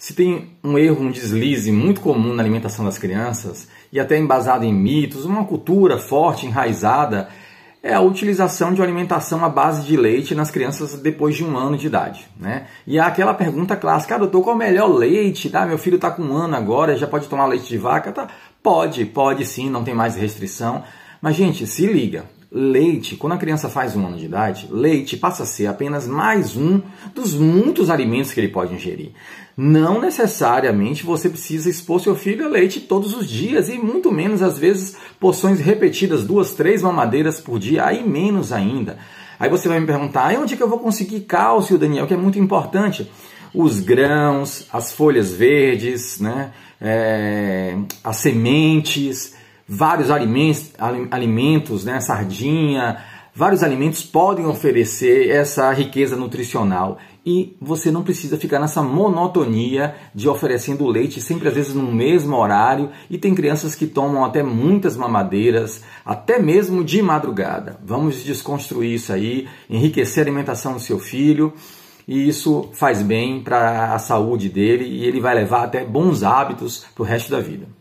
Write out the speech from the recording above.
Se tem um erro, um deslize muito comum na alimentação das crianças, e até embasado em mitos, uma cultura forte, enraizada, é a utilização de uma alimentação à base de leite nas crianças depois de um ano de idade. Né? E há aquela pergunta clássica, ah, doutor, qual é o melhor leite? Tá, meu filho está com um ano agora, já pode tomar leite de vaca? Tá, pode, pode sim, não tem mais restrição. Mas, gente, se liga, leite, quando a criança faz um ano de idade, leite passa a ser apenas mais um dos muitos alimentos que ele pode ingerir. Não necessariamente você precisa expor seu filho a leite todos os dias e muito menos às vezes porções repetidas, duas, três mamadeiras por dia, aí menos ainda. Aí você vai me perguntar, onde é que eu vou conseguir cálcio, Daniel, que é muito importante? Os grãos, as folhas verdes, né? É, as sementes, vários alimentos, alimentos né, sardinha, vários alimentos podem oferecer essa riqueza nutricional e você não precisa ficar nessa monotonia de oferecendo leite sempre às vezes no mesmo horário e tem crianças que tomam até muitas mamadeiras, até mesmo de madrugada. Vamos desconstruir isso aí, enriquecer a alimentação do seu filho e isso faz bem para a saúde dele e ele vai levar até bons hábitos para o resto da vida.